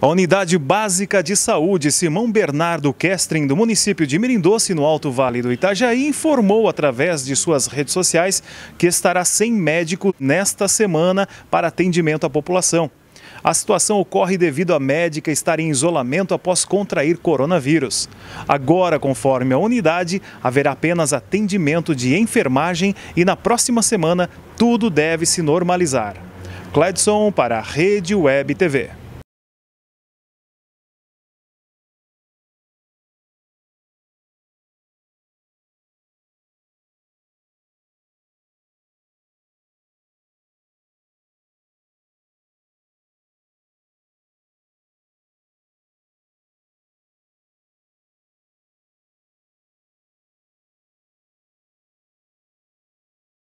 A Unidade Básica de Saúde Simão Bernardo Kestrin, do município de Mirindoce, no Alto Vale do Itajaí, informou através de suas redes sociais que estará sem médico nesta semana para atendimento à população. A situação ocorre devido à médica estar em isolamento após contrair coronavírus. Agora, conforme a unidade, haverá apenas atendimento de enfermagem e na próxima semana tudo deve se normalizar. Cledson para a Rede Web TV.